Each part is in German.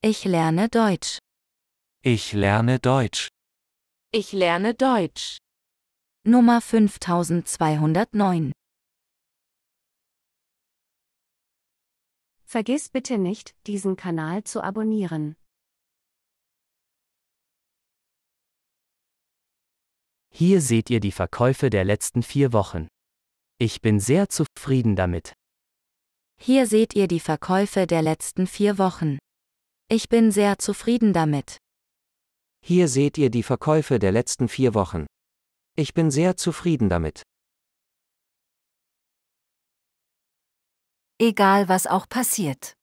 Ich lerne Deutsch. Ich lerne Deutsch. Ich lerne Deutsch. Nummer 5209. Vergiss bitte nicht, diesen Kanal zu abonnieren. Hier seht ihr die Verkäufe der letzten vier Wochen. Ich bin sehr zufrieden damit. Hier seht ihr die Verkäufe der letzten vier Wochen. Ich bin sehr zufrieden damit. Hier seht ihr die Verkäufe der letzten vier Wochen. Ich bin sehr zufrieden damit. Egal was auch passiert.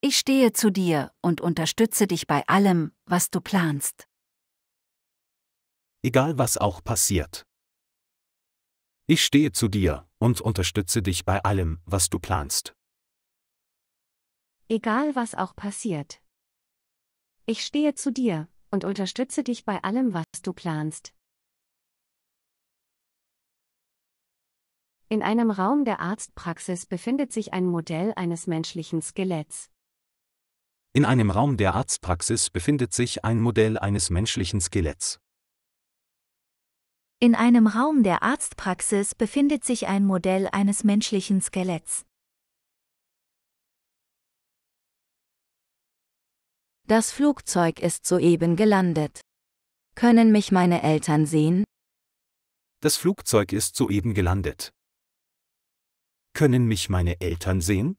Ich stehe zu dir und unterstütze dich bei allem, was du planst. Egal was auch passiert. Ich stehe zu dir und unterstütze dich bei allem, was du planst egal was auch passiert. Ich stehe zu dir und unterstütze dich bei allem, was du planst. In einem Raum der Arztpraxis befindet sich ein Modell eines menschlichen Skeletts. In einem Raum der Arztpraxis befindet sich ein Modell eines menschlichen Skeletts. In einem Raum der Arztpraxis befindet sich ein Modell eines menschlichen Skeletts. Das Flugzeug ist soeben gelandet. Können mich meine Eltern sehen? Das Flugzeug ist soeben gelandet. Können mich meine Eltern sehen?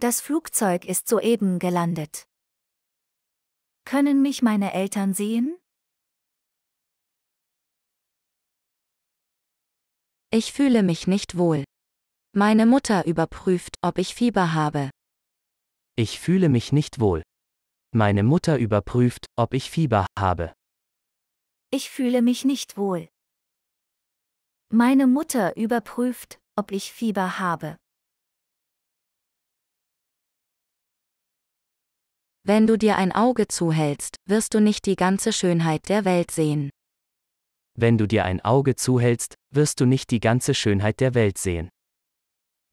Das Flugzeug ist soeben gelandet. Können mich meine Eltern sehen? Ich fühle mich nicht wohl. Meine Mutter überprüft, ob ich Fieber habe. Ich fühle mich nicht wohl. Meine Mutter überprüft, ob ich Fieber habe. Ich fühle mich nicht wohl. Meine Mutter überprüft, ob ich Fieber habe. Wenn du dir ein Auge zuhältst, wirst du nicht die ganze Schönheit der Welt sehen. Wenn du dir ein Auge zuhältst, wirst du nicht die ganze Schönheit der Welt sehen.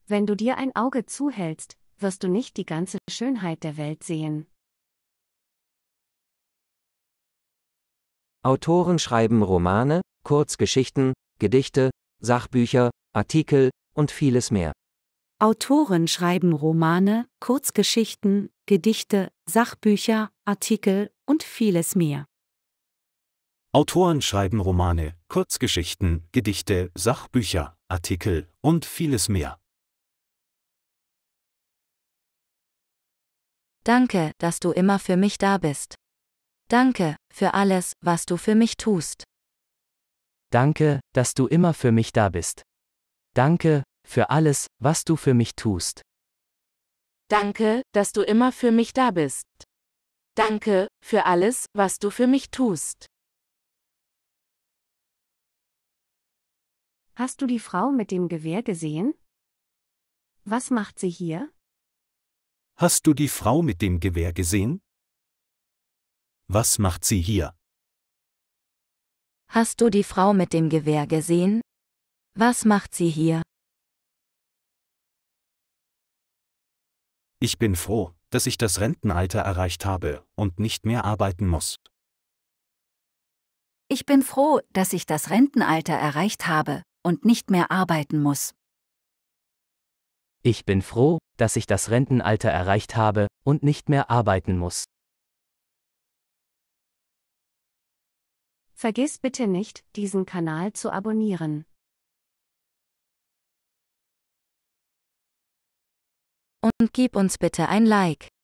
Wenn du dir ein Auge zuhältst, wirst du nicht die ganze Schönheit der Welt sehen. Autoren schreiben Romane, Kurzgeschichten, Gedichte, Sachbücher, Artikel und vieles mehr. Autoren schreiben Romane, Kurzgeschichten, Gedichte, Sachbücher, Artikel und vieles mehr. Autoren schreiben Romane, Kurzgeschichten, Gedichte, Sachbücher, Artikel und vieles mehr. Danke, dass du immer für mich da bist. Danke, für alles, was du für mich tust. Danke, dass du immer für mich da bist. Danke, für alles, was du für mich tust. Danke, dass du immer für mich da bist. Danke, für alles, was du für mich tust. Hast du die Frau mit dem Gewehr gesehen? Was macht sie hier? Hast du die Frau mit dem Gewehr gesehen? Was macht sie hier? Hast du die Frau mit dem Gewehr gesehen? Was macht sie hier? Ich bin froh, dass ich das Rentenalter erreicht habe und nicht mehr arbeiten muss. Ich bin froh, dass ich das Rentenalter erreicht habe und nicht mehr arbeiten muss. Ich bin froh, dass ich das Rentenalter erreicht habe und nicht mehr arbeiten muss. Vergiss bitte nicht, diesen Kanal zu abonnieren. Und gib uns bitte ein Like.